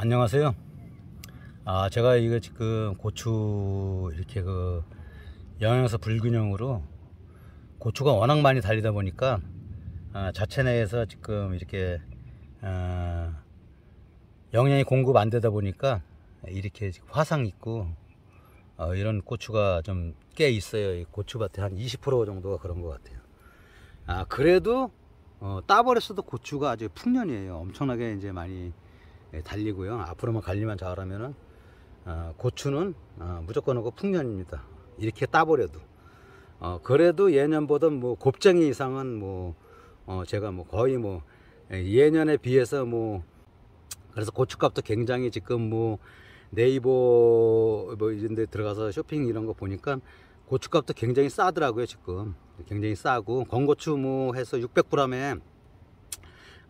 안녕하세요. 아, 제가 이거 지금 고추 이렇게 그 영양소 불균형으로 고추가 워낙 많이 달리다 보니까 아, 자체 내에서 지금 이렇게 아, 영양이 공급 안 되다 보니까 이렇게 화상 있고 어, 이런 고추가 좀 꽤 있어요. 이 고추밭에 한 20% 정도가 그런 것 같아요. 아, 그래도 어, 따버렸어도 고추가 아주 풍년이에요. 엄청나게 이제 많이 예, 달리고요. 앞으로만 관리만 잘하면은 어, 고추는 어, 무조건 하고 풍년입니다. 이렇게 따버려도 어, 그래도 예년보다 뭐 곱쟁이 이상은 뭐 어, 제가 뭐 거의 뭐 예, 예년에 비해서 뭐 그래서 고춧값도 굉장히 지금 뭐 네이버 뭐 이런 데 들어가서 쇼핑 이런 거 보니까 고춧값도 굉장히 싸더라고요 지금 굉장히 싸고 건고추 뭐 해서 600g에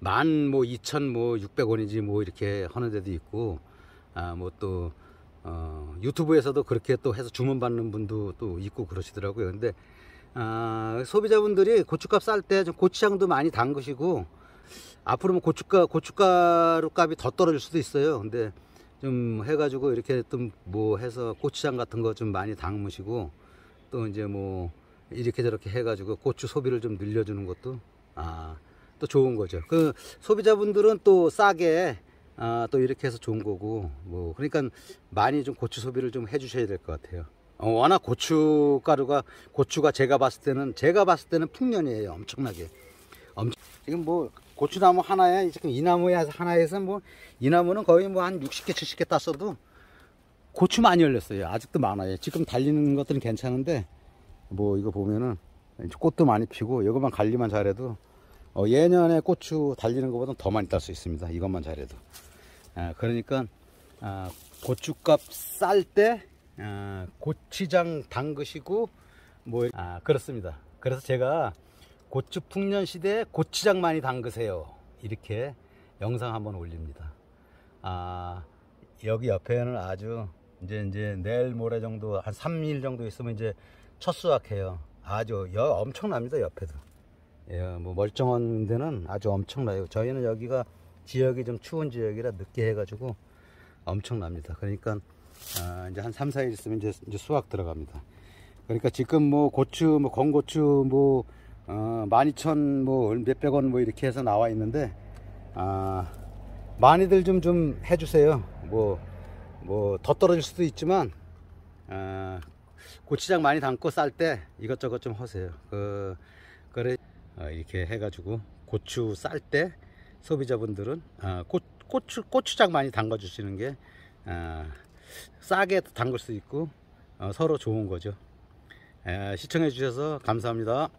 만뭐 이천 뭐 육백 원인지뭐 이렇게 하는 데도 있고 아 뭐 또 어, 유튜브에서도 그렇게 또 해서 주문 받는 분도 또 있고 그러시더라고요. 근데 아, 소비자분들이 고춧값 쌀 때 좀 고추장도 많이 담그시고 앞으로 뭐 고춧가 고춧가루 값이 더 떨어질 수도 있어요. 근데 좀 해가지고 이렇게 좀 뭐 해서 고추장 같은 거 좀 많이 담으시고 또 이제 뭐 이렇게 저렇게 해가지고 고추 소비를 좀 늘려주는 것도 아또 좋은 거죠. 그 소비자분들은 또 싸게 아, 또 이렇게 해서 좋은 거고 뭐 그러니까 많이 좀 고추 소비를 좀 해주셔야 될 것 같아요. 어, 워낙 고춧가루가 고추가 제가 봤을 때는 제가 봤을 때는 풍년이에요 엄청나게 엄청, 지금 뭐 고추나무 하나에 지금 이 나무에 하나에서 뭐 이 나무는 거의 뭐 한 60개 70개 땄어도 고추 많이 열렸어요 아직도 많아요 지금 달리는 것들은 괜찮은데 뭐 이거 보면은 꽃도 많이 피고 이것만 관리만 잘해도 어, 예년에 고추 달리는 것보다 더 많이 딸 수 있습니다 이것만 잘해도 아, 그러니까 아, 고춧값 쌀때 아, 고추장 담그시고 뭐 아, 그렇습니다 그래서 제가 고추 풍년 시대에 고추장 많이 담그세요 이렇게 영상 한번 올립니다 아 여기 옆에는 아주 이제 이제 내일 모레 정도 한 3일 정도 있으면 이제 첫 수확해요 아주 여, 엄청납니다 옆에도 예, 뭐 멀쩡한 데는 아주 엄청나요. 저희는 여기가 지역이 좀 추운 지역이라 늦게 해가지고 엄청납니다. 그러니까 아, 이제 한 3, 4일 있으면 이제, 이제 수확 들어갑니다. 그러니까 지금 뭐 고추, 뭐 건고추, 뭐 어, 12,000, 뭐 몇백 원뭐 이렇게 해서 나와 있는데 아, 많이들 좀 좀 해주세요. 뭐 뭐 더 떨어질 수도 있지만 아, 고추장 많이 담고 쌀 때 이것저것 좀 하세요. 그 그래. 아, 이렇게 해가지고 고추 쌀 때 소비자분들은 아, 고, 고추 고추장 많이 담가 주시는 게 아, 싸게 담글 수 있고 어, 서로 좋은 거죠 예, 시청해 주셔서 감사합니다